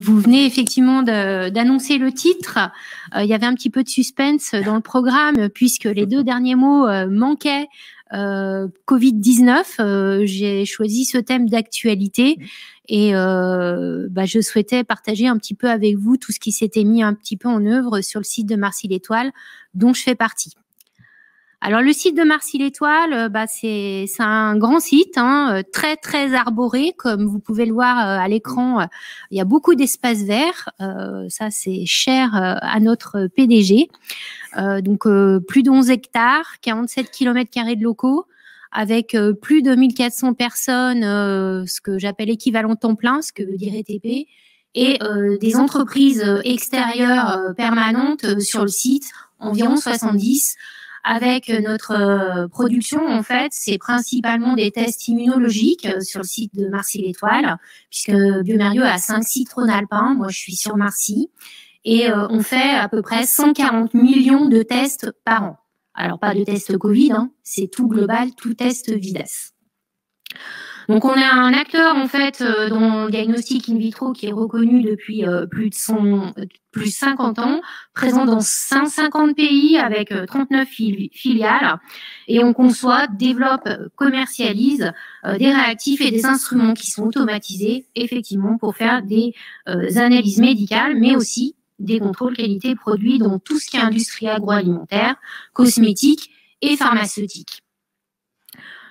Vous venez effectivement d'annoncer le titre. Euh, il y avait un petit peu de suspense dans le programme puisque les deux derniers mots euh, manquaient. Euh, Covid-19, j'ai choisi ce thème d'actualité et bah, je souhaitais partager un petit peu avec vous tout ce qui s'était mis un petit peu en œuvre sur le site de Marcy l'Étoile dont je fais partie. Alors le site de Marcy l'Étoile, euh, bah, c'est un grand site, hein, euh, très très arboré, comme vous pouvez le voir euh, à l'écran. Il y a beaucoup d'espaces verts, ça c'est cher à notre PDG. donc plus de 11 hectares, 47 km carrés de locaux avec plus de 1400 personnes, ce que j'appelle équivalent temps plein, ce que dirait e TP, et des entreprises extérieures permanentes sur le site, environ 70 avec notre euh, production, en fait, c'est principalement des tests immunologiques euh, sur le site de Marcy-l'Étoile, puisque Biomérieux a 5 sites rhône-alpins. Moi, je suis sur Marcy. Et euh, on fait à peu près 140 millions de tests par an. Alors, pas de tests Covid, hein, c'est tout global, tout test VIDAS. Donc on est un acteur en fait dont euh, dans le diagnostic in vitro qui est reconnu depuis euh, plus de 100, plus 50 ans, présent dans 150 pays avec 39 euh, filiales et on conçoit, développe, commercialise des réactifs et des instruments qui sont automatisés effectivement pour faire des analyses médicales mais aussi des contrôles qualité produits dans tout ce qui est industrie agroalimentaire, cosmétique et pharmaceutique.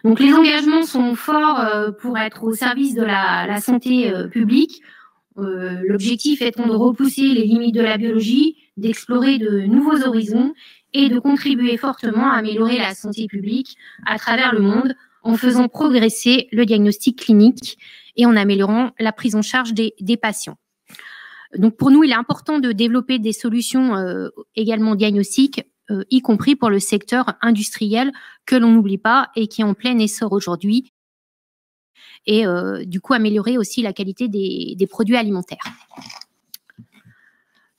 Donc les engagements sont forts euh, pour être au service de la, santé euh, publique. Euh, l'objectif étant de repousser les limites de la biologie, d'explorer de nouveaux horizons et de contribuer fortement à améliorer la santé publique à travers le monde en faisant progresser le diagnostic clinique et en améliorant la prise en charge des, patients. Donc pour nous, il est important de développer des solutions également diagnostiques euh, y compris pour le secteur industriel que l'on n'oublie pas et qui est en plein essor aujourd'hui, et euh, du coup améliorer aussi la qualité des, produits alimentaires.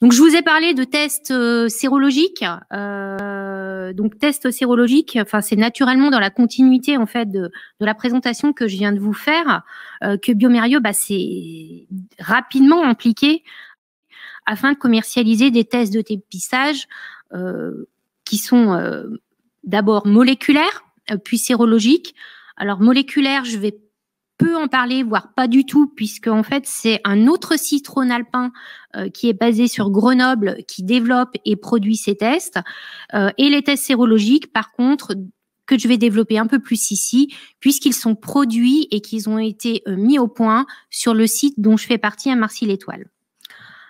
Donc je vous ai parlé de tests euh, sérologiques. donc tests sérologiques, enfin c'est naturellement dans la continuité en fait de, la présentation que je viens de vous faire que Biomérieux bah, s'est rapidement impliqué afin de commercialiser des tests de dépistage qui sont euh, d'abord moléculaires, euh, puis sérologiques. Alors moléculaire, je vais peu en parler, voire pas du tout, puisque en fait c'est un autre citron alpin euh, qui est basé sur Grenoble qui développe et produit ces tests. et les tests sérologiques, par contre, que je vais développer un peu plus ici, puisqu'ils sont produits et qu'ils ont été mis au point sur le site dont je fais partie à Marcy l'Étoile.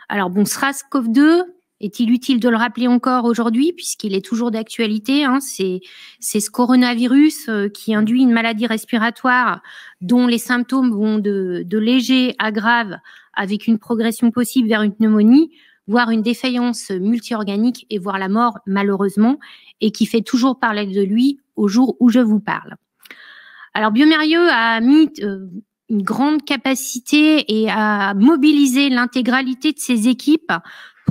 Alors bon, SRAS-CoV2, est-il utile de le rappeler encore aujourd'hui, puisqu'il est toujours d'actualité hein, C'est ce coronavirus euh, qui induit une maladie respiratoire dont les symptômes vont de, léger à grave, avec une progression possible vers une pneumonie, voire une défaillance multiorganique et voire la mort, malheureusement, et qui fait toujours parler de lui au jour où je vous parle. Alors, Biomérieux a mis euh, une grande capacité et a mobilisé l'intégralité de ses équipes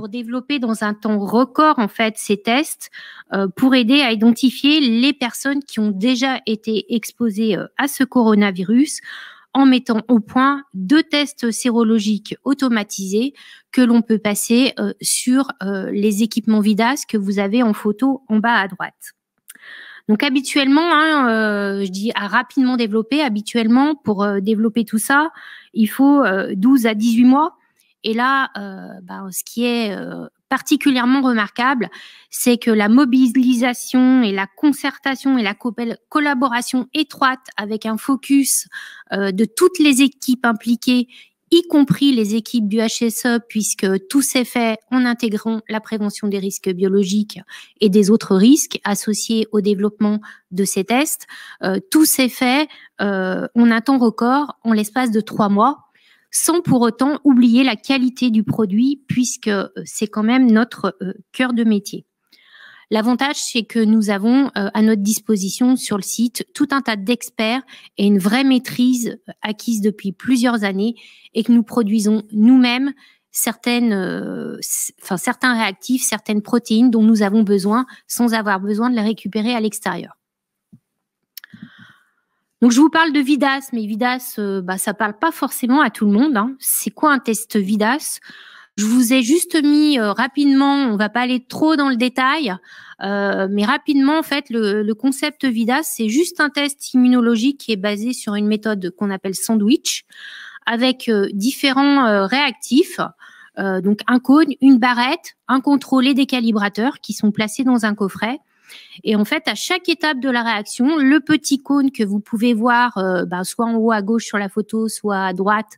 développer dans un temps record en fait ces tests euh, pour aider à identifier les personnes qui ont déjà été exposées euh, à ce coronavirus en mettant au point deux tests sérologiques automatisés que l'on peut passer euh, sur les équipements VIDAS que vous avez en photo en bas à droite. Donc habituellement, hein, je dis à rapidement développer, habituellement pour développer tout ça, il faut 12 à 18 mois et là, euh, ben, ce qui est euh, particulièrement remarquable, c'est que la mobilisation et la concertation et la collaboration étroite avec un focus euh, de toutes les équipes impliquées, y compris les équipes du HSE, puisque tout s'est fait en intégrant la prévention des risques biologiques et des autres risques associés au développement de ces tests. tout s'est fait euh, en un temps record, en l'espace de trois mois, sans pour autant oublier la qualité du produit, puisque euh, c'est quand même notre euh, cœur de métier. L'avantage, c'est que nous avons euh, à notre disposition sur le site tout un tas d'experts et une vraie maîtrise acquise depuis plusieurs années et que nous produisons nous-mêmes certaines, enfin, certains réactifs, certaines protéines dont nous avons besoin sans avoir besoin de les récupérer à l'extérieur. Donc je vous parle de Vidas, mais Vidas, euh, bah, ça parle pas forcément à tout le monde. Hein. C'est quoi un test Vidas Je vous ai juste mis euh, rapidement, on va pas aller trop dans le détail, euh, mais rapidement en fait, le, concept Vidas, c'est juste un test immunologique qui est basé sur une méthode qu'on appelle sandwich, avec différents réactifs. donc un cône, une barrette, un contrôle des calibrateurs qui sont placés dans un coffret. Et en fait, à chaque étape de la réaction, le petit cône que vous pouvez voir, euh, ben, soit en haut à gauche sur la photo, soit à droite,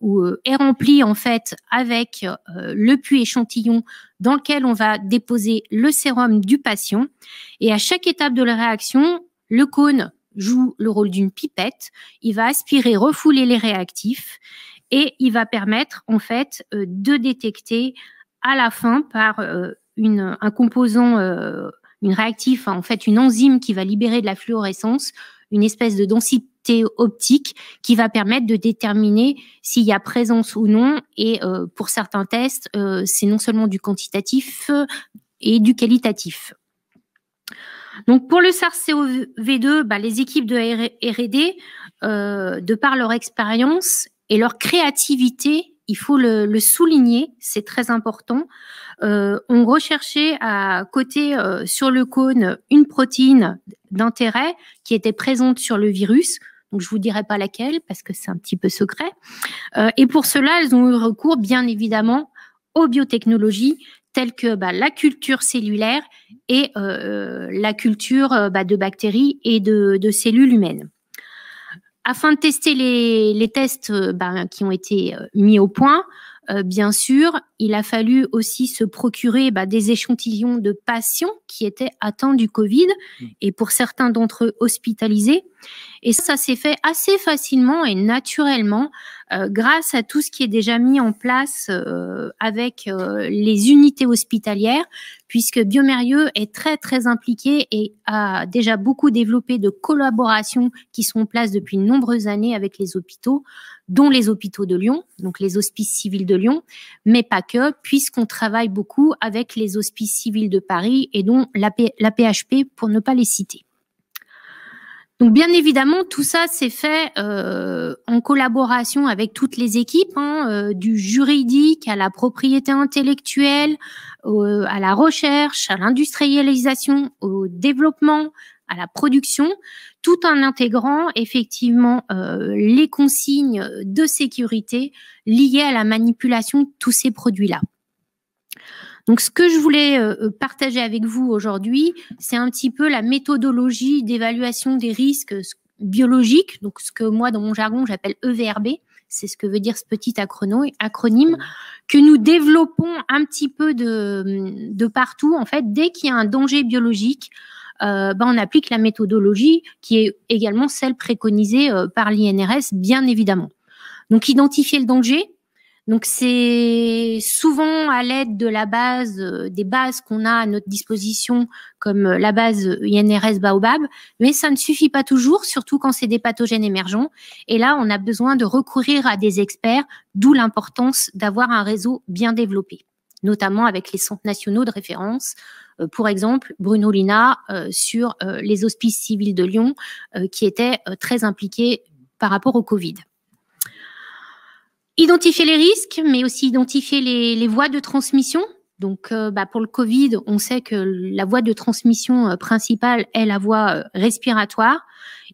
où, euh, est rempli en fait avec euh, le puits échantillon dans lequel on va déposer le sérum du patient. Et à chaque étape de la réaction, le cône joue le rôle d'une pipette. Il va aspirer, refouler les réactifs et il va permettre en fait de détecter à la fin par une, un composant une réactif, en fait, une enzyme qui va libérer de la fluorescence, une espèce de densité optique qui va permettre de déterminer s'il y a présence ou non. Et euh, pour certains tests, euh, c'est non seulement du quantitatif et du qualitatif. Donc pour le SARS-CoV-2, bah, les équipes de R&D, euh, de par leur expérience et leur créativité, il faut le, souligner, c'est très important. Euh, on recherchait à côté euh, sur le cône une protéine d'intérêt qui était présente sur le virus. Donc, je vous dirai pas laquelle parce que c'est un petit peu secret. Euh, et pour cela, elles ont eu recours, bien évidemment, aux biotechnologies telles que bah, la culture cellulaire et euh, la culture bah, de bactéries et de cellules humaines afin de tester les, tests euh, ben, qui ont été euh, mis au point, euh, bien sûr, il a fallu aussi se procurer ben, des échantillons de patients qui étaient atteints du Covid mmh. et pour certains d'entre eux hospitalisés. Et ça s'est fait assez facilement et naturellement euh, grâce à tout ce qui est déjà mis en place euh, avec euh, les unités hospitalières, puisque Biomérieux est très très impliqué et a déjà beaucoup développé de collaborations qui sont en place depuis de nombreuses années avec les hôpitaux, dont les hôpitaux de Lyon, donc les hospices civils de Lyon, mais pas que, puisqu'on travaille beaucoup avec les hospices civils de Paris et dont la, la PHP pour ne pas les citer. Donc bien évidemment, tout ça s'est fait euh, en collaboration avec toutes les équipes, hein, euh, du juridique à la propriété intellectuelle, euh, à la recherche, à l'industrialisation, au développement, à la production, tout en intégrant effectivement les consignes de sécurité liées à la manipulation de tous ces produits-là. Donc, ce que je voulais euh, euh, partager avec vous aujourd'hui, c'est un petit peu la méthodologie d'évaluation des risques biologiques, donc ce que moi, dans mon jargon, j'appelle EVRB. C'est ce que veut dire ce petit acronyme mmh. que nous développons un petit peu de, partout. En fait, dès qu'il y a un danger biologique, euh, ben, on applique la méthodologie qui est également celle préconisée par l'INRS, bien évidemment. Donc, identifier le danger, donc c'est souvent à l'aide de la base, euh, des bases qu'on a à notre disposition, comme euh, la base euh, INRS Baobab, mais ça ne suffit pas toujours, surtout quand c'est des pathogènes émergents. Et là, on a besoin de recourir à des experts, d'où l'importance d'avoir un réseau bien développé, notamment avec les centres nationaux de référence. Pour exemple, Bruno Lina sur les hospices civils de Lyon, qui était très impliqué par rapport au Covid. Identifier les risques, mais aussi identifier les, voies de transmission. Donc, euh, bah, pour le Covid, on sait que la voie de transmission euh, principale est la voie euh, respiratoire.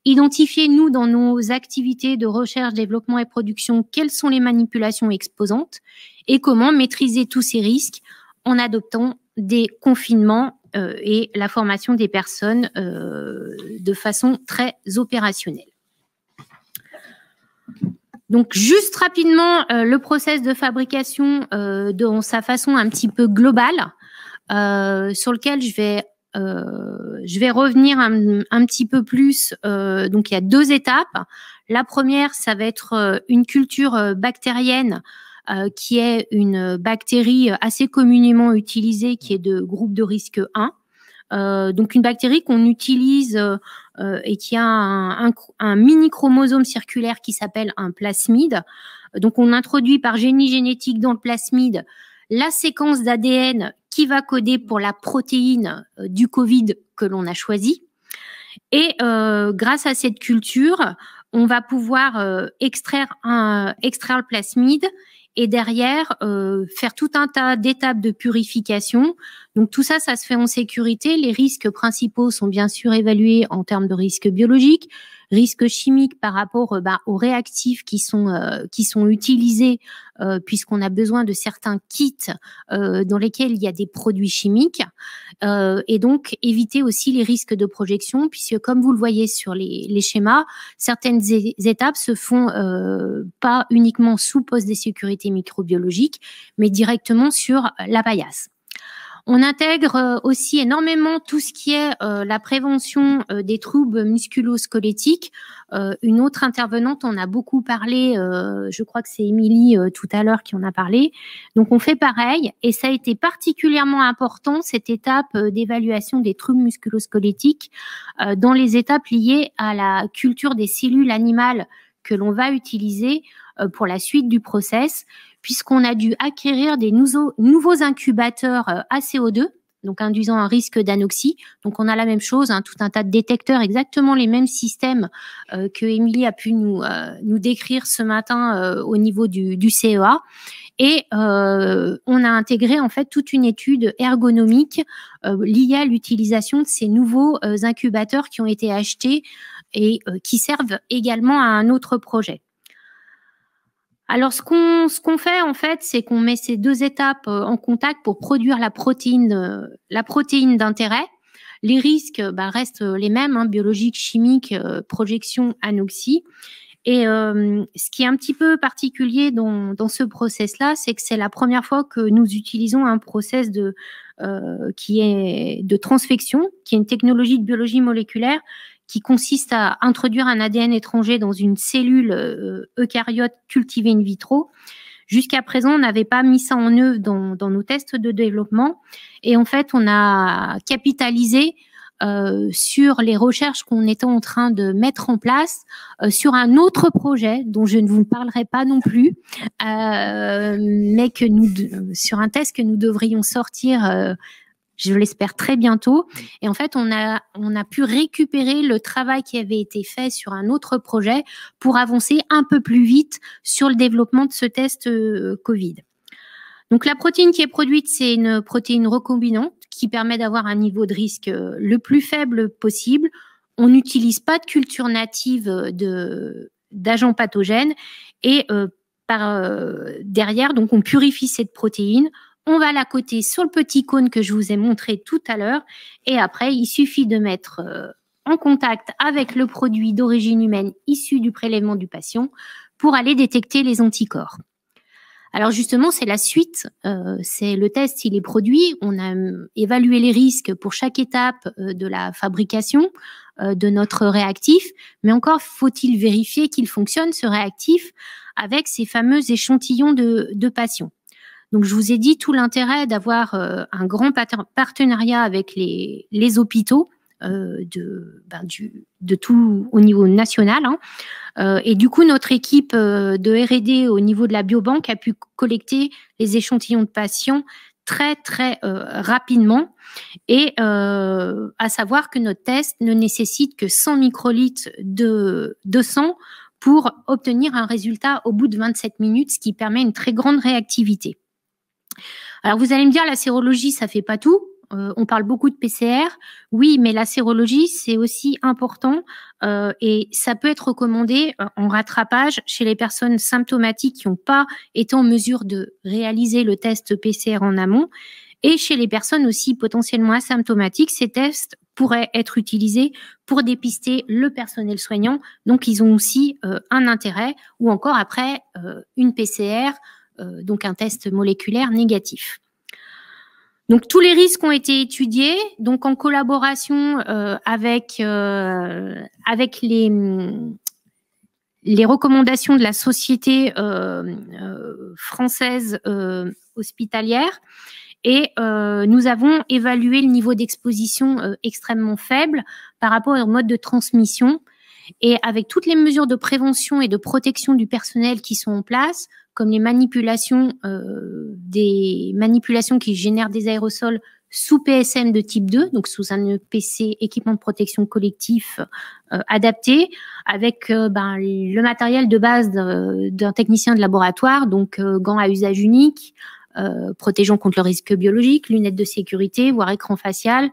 Identifier, nous, dans nos activités de recherche, développement et production, quelles sont les manipulations exposantes et comment maîtriser tous ces risques en adoptant des confinements et la formation des personnes de façon très opérationnelle. Donc juste rapidement euh, le process de fabrication euh, dans sa façon un petit peu globale, euh, sur lequel je vais je vais revenir un, petit peu plus. donc il y a deux étapes. La première, ça va être une culture bactérienne qui est une bactérie assez communément utilisée qui est de groupe de risque 1. Euh, donc une bactérie qu'on utilise euh, euh, et qui a un, mini chromosome circulaire qui s'appelle un plasmide. Donc on introduit par génie génétique dans le plasmide la séquence d'ADN qui va coder pour la protéine du Covid que l'on a choisi. Et grâce à cette culture, on va pouvoir extraire, un, extraire le plasmide et derrière euh, faire tout un tas d'étapes de purification. Donc tout ça, ça se fait en sécurité. Les risques principaux sont bien sûr évalués en termes de risques biologiques, risques chimiques par rapport euh, bah, aux réactifs qui sont euh, qui sont utilisés euh, puisqu'on a besoin de certains kits dans lesquels il y a des produits chimiques et donc éviter aussi les risques de projection puisque comme vous le voyez sur les, les schémas, certaines étapes se font pas uniquement sous poste des sécurité microbiologiques mais directement sur la paillasse. On intègre euh, aussi énormément tout ce qui est euh, la prévention euh, des troubles musculo une autre intervenante en a beaucoup parlé, je crois que c'est Émilie tout à l'heure qui en a parlé. Donc on fait pareil et ça a été particulièrement important cette étape d'évaluation des troubles musculo dans les étapes liées à la culture des cellules animales que l'on va utiliser pour la suite du process puisqu'on a dû acquérir des nouveaux, incubateurs euh, à CO2 donc induisant un risque d'anoxie. Donc on a la même chose, hein, tout un tas de détecteurs, exactement les mêmes systèmes euh, que Émilie a pu nous, euh, décrire ce matin au niveau du CEA. Et on a intégré en fait toute une étude ergonomique liée à l'utilisation de ces nouveaux incubateurs qui ont été achetés et qui servent également à un autre projet. Alors ce qu'on ce qu'on fait en fait, c'est qu'on met ces deux étapes euh, en contact pour produire la protéine euh, la protéine d'intérêt. Les risques euh, bah, restent les mêmes, hein, biologiques, chimiques, projection, anoxie. Et ce qui est un petit peu particulier dans, dans ce process-là, c'est que c'est la première fois que nous utilisons un process de, qui est de transfection, qui est une technologie de biologie moléculaire qui consiste à introduire un ADN étranger dans une cellule euh, eucaryote cultivée in vitro. Jusqu'à présent, on n'avait pas mis ça en œuvre dans, dans, nos tests de développement. Et en fait, on a capitalisé euh, sur les recherches qu'on était en train de mettre en place euh, sur un autre projet dont je ne vous parlerai pas non plus, euh, mais que nous sur un test que nous devrions sortir euh, je l'espère très bientôt. Et en fait, on a, on a pu récupérer le travail qui avait été fait sur un autre projet pour avancer un peu plus vite sur le développement de ce test euh, Covid. Donc la protéine qui est produite, c'est une protéine recombinante qui permet d'avoir un niveau de risque euh, le plus faible possible. On n'utilise pas de culture native euh, d'agents pathogènes et par derrière, donc on purifie cette protéine on va la coter sur le petit cône que je vous ai montré tout à l'heure. Et après, il suffit de mettre euh, en contact avec le produit d'origine humaine issu du prélèvement du patient pour aller détecter les anticorps. Alors justement, c'est la suite, euh, c'est le test, il est produit, on a euh, évalué les risques pour chaque étape de la fabrication de notre réactif, mais encore faut-il vérifier qu'il fonctionne ce réactif avec ces fameux échantillons de patients. Donc, je vous ai dit tout l'intérêt d'avoir euh, un grand partenariat avec les, hôpitaux euh, ben, de, tout au niveau national. Hein. Euh, et du coup, notre équipe de RD au niveau de la biobanque a pu collecter les échantillons de patients très très rapidement et à savoir que notre test ne nécessite que 100 microlitres de, de sang pour obtenir un résultat au bout de 27 minutes, ce qui permet une très grande réactivité. Alors vous allez me dire, la sérologie, ça fait pas tout. Euh, on parle beaucoup de PCR, oui, mais la sérologie, c'est aussi important euh, et ça peut être recommandé euh, en rattrapage chez les personnes symptomatiques qui n'ont pas été en mesure de réaliser le test PCR en amont et chez les personnes aussi potentiellement asymptomatiques, ces tests pourraient être utilisés pour dépister le personnel soignant. Donc, ils ont aussi un intérêt ou encore après une PCR euh, donc un test moléculaire négatif. Donc tous les risques ont été étudiés, donc en collaboration euh, avec, euh, les, recommandations de la société française hospitalière. Et nous avons évalué le niveau d'exposition extrêmement faible par rapport au mode de transmission. Et avec toutes les mesures de prévention et de protection du personnel qui sont en place, comme les manipulations, euh, des manipulations qui génèrent des aérosols sous PSM de type 2, donc sous un PC équipement de protection collectif euh, adapté, avec euh, ben, le matériel de base d'un technicien de laboratoire, donc gants à usage unique, protégeant contre le risque biologique, lunettes de sécurité, voire écran facial,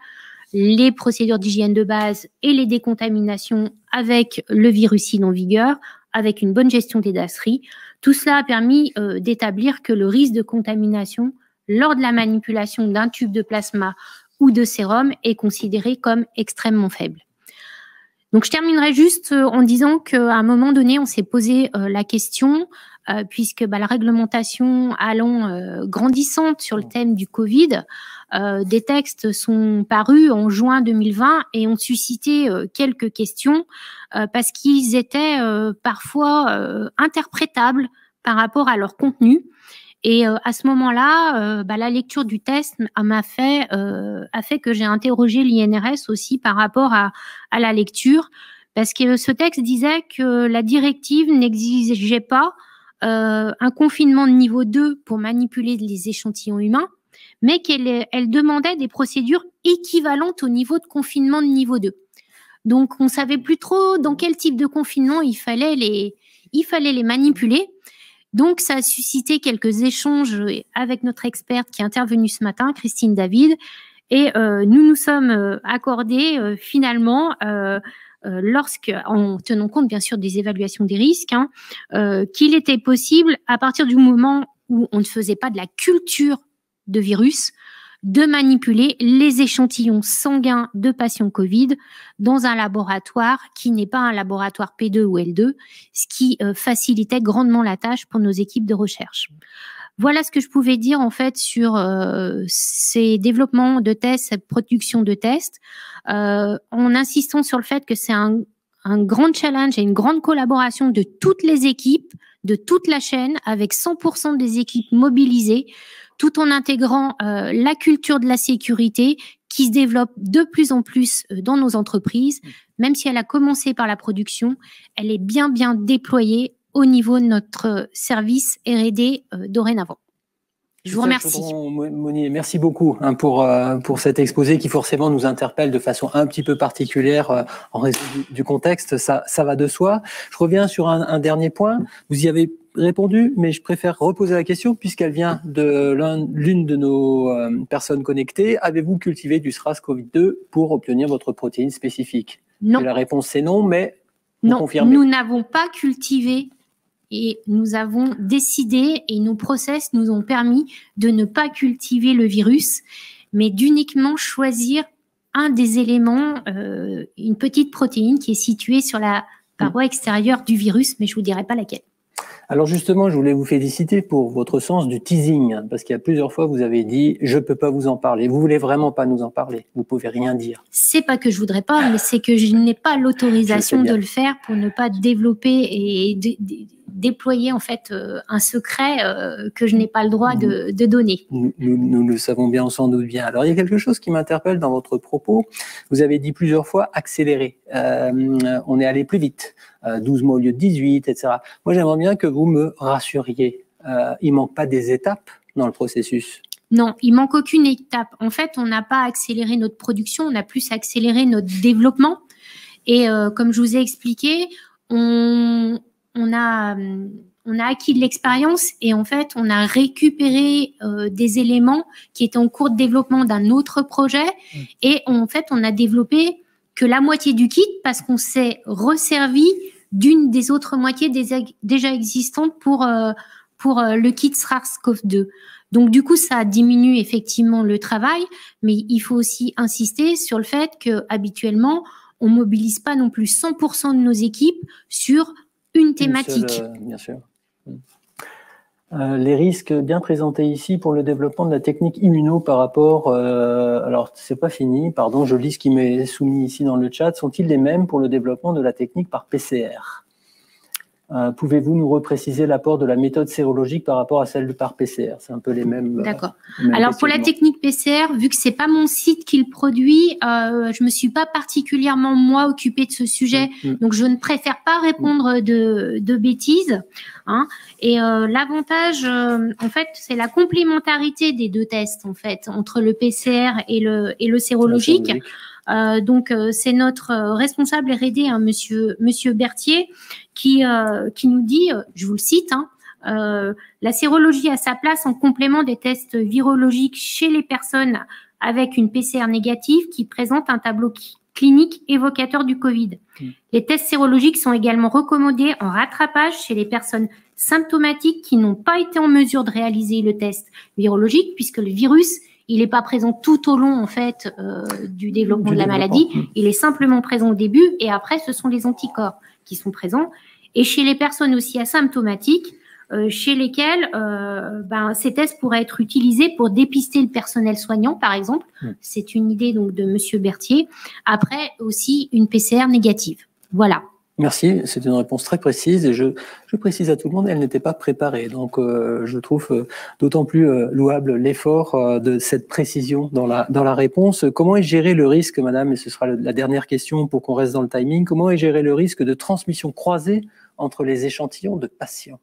les procédures d'hygiène de base et les décontaminations avec le in en vigueur, avec une bonne gestion des dasseries. Tout cela a permis euh, d'établir que le risque de contamination lors de la manipulation d'un tube de plasma ou de sérum est considéré comme extrêmement faible. Donc je terminerai juste euh, en disant qu'à un moment donné, on s'est posé euh, la question, puisque bah, la réglementation allant grandissante sur le mmh. thème du Covid, euh, des textes sont parus en juin 2020 et ont suscité euh, quelques questions euh, parce qu'ils étaient parfois interprétables par rapport à leur contenu. Et à ce moment-là, bah, la lecture du test m'a fait a fait que j'ai interrogé l'INRS aussi par rapport à, à la lecture, parce que ce texte disait que la directive n'exigeait pas un confinement de niveau 2 pour manipuler les échantillons humains, mais qu'elle elle demandait des procédures équivalentes au niveau de confinement de niveau 2. Donc on savait plus trop dans quel type de confinement il fallait les, il fallait les manipuler. Donc ça a suscité quelques échanges avec notre experte qui est intervenue ce matin, Christine David, et euh, nous nous sommes euh, accordés euh, finalement. Euh, euh, lorsque, en tenant compte bien sûr des évaluations des risques, hein, qu'il était possible, à partir du moment où on ne faisait pas de la culture de virus de manipuler les échantillons sanguins de patients Covid dans un laboratoire qui n'est pas un laboratoire P2 ou L2, ce qui euh, facilitait grandement la tâche pour nos équipes de recherche. Voilà ce que je pouvais dire en fait sur euh, ces développements de tests, cette production de tests, euh, en insistant sur le fait que c'est un grand challenge et une grande collaboration de toutes les équipes, de toute la chaîne avec 100% des équipes mobilisées, tout en intégrant euh, la culture de la sécurité qui se développe de plus en plus euh, dans nos entreprises. Mm. Même si elle a commencé par la production, elle est bien bien déployée au niveau de notre euh, service R&D dorénavant. Je vous remercie. monier merci beaucoup hein, pour, euh, pour cet exposé qui forcément nous interpelle de façon un petit peu particulière euh, en raison du, contexte. Ça, ça va de soi. Je reviens sur un, un dernier point. Vous y avez répondu, mais je préfère reposer la question puisqu'elle vient de l'une de nos euh, personnes connectées. Avez-vous cultivé du SRAS cov 2 pour obtenir votre protéine spécifique Non. la réponse c'est non, mais non, nous n'avons pas cultivé et nous avons décidé et nos process nous ont permis de ne pas cultiver le virus, mais d'uniquement choisir un des éléments, euh, une petite protéine qui est située sur la paroi mm. extérieure du virus, mais je vous dirai pas laquelle. Alors justement, je voulais vous féliciter pour votre sens du teasing, hein, parce qu'il y a plusieurs fois vous avez dit je peux pas vous en parler. Vous voulez vraiment pas nous en parler. Vous pouvez rien dire. C'est pas que je voudrais pas, mais c'est que je n'ai pas l'autorisation de le faire pour ne pas développer et déployer en fait euh, un secret euh, que je n'ai pas le droit de, donner. Nous, le savons bien, sans doute bien. Alors il y a quelque chose qui m'interpelle dans votre propos. Vous avez dit plusieurs fois accélérer. Euh, on est allé plus vite, 12 mois au lieu de 18, etc. Moi j'aimerais bien que vous me rassuriez. il manque pas des étapes dans le processus. Non, il manque aucune étape. En fait, on n'a pas accéléré notre production, on a plus accéléré notre développement. Et comme je vous ai expliqué, on, on a, euh, on a acquis de l'expérience et en fait, on a récupéré euh, des éléments qui étaient en cours de développement d'un autre projet mmh. et en fait, on a développé que la moitié du kit parce qu'on s'est resservi d'une des autres moitiés déjà existantes pour, euh, pour le kit SARS-CoV-2. Donc du coup, ça diminue effectivement le travail, mais il faut aussi insister sur le fait que habituellement, on mobilise pas non plus 100% de nos équipes sur une thématique. Euh, bien sûr. Euh, les risques bien présentés ici pour le développement de la technique immuno par rapport, euh, alors c'est pas fini, pardon, je lis ce qui m'est soumis ici dans le chat, sont-ils les mêmes pour le développement de la technique par PCR euh, pouvez-vous nous repréciser l'apport de la méthode sérologique par rapport à celle par PCR C'est un peu les mêmes. Euh, D'accord. Alors pour la technique PCR, vu que c'est pas mon site qui le produit, je euh, je me suis pas particulièrement moi occupée de ce sujet, mm, mm. donc je ne préfère pas répondre de, bêtises. Hein. Et l'avantage, en fait, c'est la complémentarité des deux tests en fait entre le PCR et Le sérologique. Euh, donc euh, c'est notre euh, responsable R&D, hein, monsieur Monsieur Berthier, qui nous dit, je vous le cite. Hein, la sérologie a sa place en complément des tests virologiques chez les personnes avec une PCR négative qui présente un tableau clinique évocateur du Covid. Mmh. Les tests sérologiques sont également recommandés en rattrapage chez les personnes symptomatiques qui n'ont pas été en mesure de réaliser le test virologique puisque le virus il n'est pas présent tout au long en fait euh, du développement de la maladie. Mm. Il est simplement présent au début et après, ce sont les anticorps qui sont présents. Et chez les personnes aussi asymptomatiques, euh, chez lesquelles euh, ben, ces tests pourraient être utilisés pour dépister le personnel soignant, par exemple. Mm. C'est une idée donc de Monsieur Berthier. Après aussi une PCR négative. Voilà. Merci, c'est une réponse très précise et je, précise à tout le monde, elle n'était pas préparée. Donc euh, je trouve euh, d'autant plus euh, louable l'effort de cette précision dans la, réponse. Comment est géré le risque, madame, et ce sera la dernière question pour qu'on reste dans le timing, comment est géré le risque de transmission croisée entre les échantillons de patients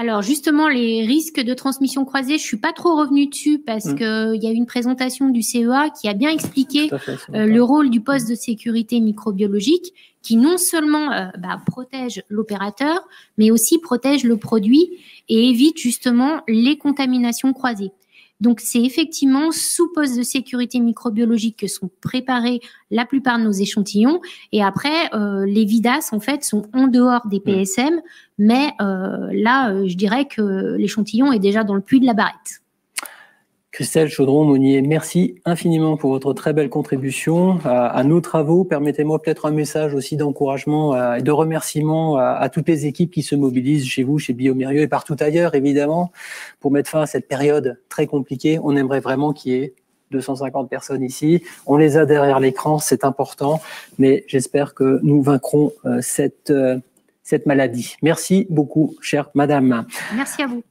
alors justement, les risques de transmission croisée, je suis pas trop revenue dessus parce mmh. qu'il y a eu une présentation du CEA qui a bien expliqué le rôle du poste mmh. de sécurité microbiologique qui non seulement euh, bah, protège l'opérateur, mais aussi protège le produit et évite justement les contaminations croisées. Donc, c'est effectivement sous poste de sécurité microbiologique que sont préparés la plupart de nos échantillons. Et après, euh, les vidas, en fait, sont en dehors des PSM. Mais euh, là, je dirais que l'échantillon est déjà dans le puits de la barrette. Christelle Chaudron-Monnier, merci infiniment pour votre très belle contribution à, nos travaux. Permettez-moi peut-être un message aussi d'encouragement euh, et de remerciement à, toutes les équipes qui se mobilisent chez vous, chez Biomérieux et partout ailleurs, évidemment, pour mettre fin à cette période très compliquée. On aimerait vraiment qu'il y ait 250 personnes ici. On les a derrière l'écran, c'est important, mais j'espère que nous vaincrons euh, cette, euh, cette maladie. Merci beaucoup, chère madame. Merci à vous.